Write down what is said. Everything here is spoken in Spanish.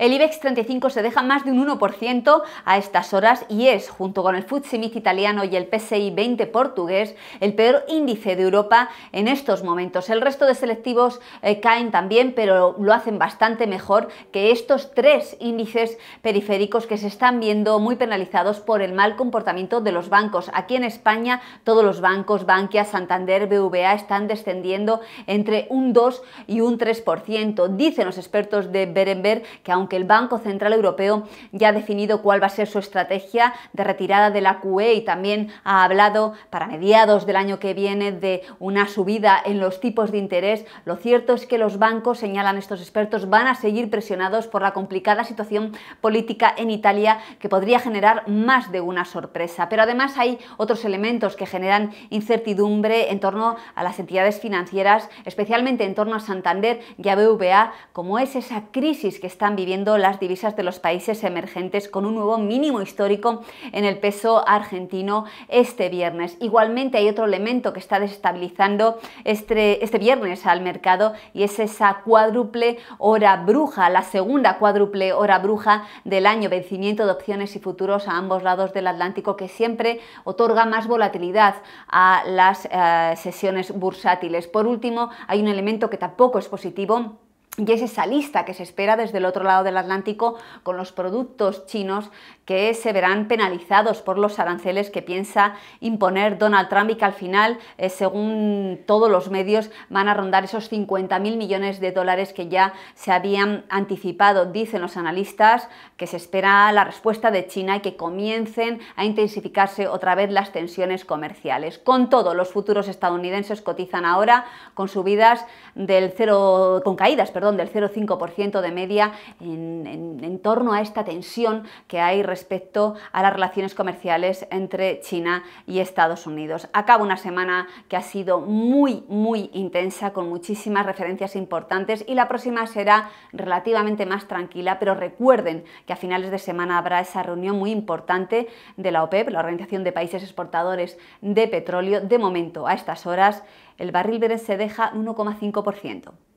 El IBEX 35 se deja más de un 1% a estas horas y es, junto con el FTSE italiano y el PSI 20 portugués, el peor índice de Europa en estos momentos. El resto de selectivos eh, caen también, pero lo hacen bastante mejor que estos tres índices periféricos que se están viendo muy penalizados por el mal comportamiento de los bancos. Aquí en España todos los bancos, Bankia, Santander, BVA están descendiendo entre un 2 y un 3%. Dicen los expertos de Berenberg que aunque que el Banco Central Europeo ya ha definido cuál va a ser su estrategia de retirada de la QE y también ha hablado para mediados del año que viene de una subida en los tipos de interés, lo cierto es que los bancos, señalan estos expertos, van a seguir presionados por la complicada situación política en Italia que podría generar más de una sorpresa. Pero además hay otros elementos que generan incertidumbre en torno a las entidades financieras, especialmente en torno a Santander y a BVA, como es esa crisis que están viviendo las divisas de los países emergentes con un nuevo mínimo histórico en el peso argentino este viernes. Igualmente hay otro elemento que está desestabilizando este, este, viernes al mercado y es esa cuádruple hora bruja, la segunda cuádruple hora bruja del año, vencimiento de opciones y futuros a ambos lados del Atlántico que siempre otorga más volatilidad a las eh, sesiones bursátiles. Por último, hay un elemento que tampoco es positivo y es esa lista que se espera desde el otro lado del Atlántico con los productos chinos que se verán penalizados por los aranceles que piensa imponer Donald Trump y que al final, eh, según todos los medios, van a rondar esos 50.000 millones de dólares que ya se habían anticipado. Dicen los analistas que se espera la respuesta de China y que comiencen a intensificarse otra vez las tensiones comerciales. Con todo, los futuros estadounidenses cotizan ahora con subidas del cero, con caídas, perdón, del 0,5% de media en, torno a esta tensión que hay respecto a las relaciones comerciales entre China y Estados Unidos. Acaba una semana que ha sido muy, muy intensa, con muchísimas referencias importantes y la próxima será relativamente más tranquila, pero recuerden que a finales de semana habrá esa reunión muy importante de la OPEP, e la Organización de Países Exportadores de Petróleo. De momento, a estas horas, el barril verde se deja 1,5%.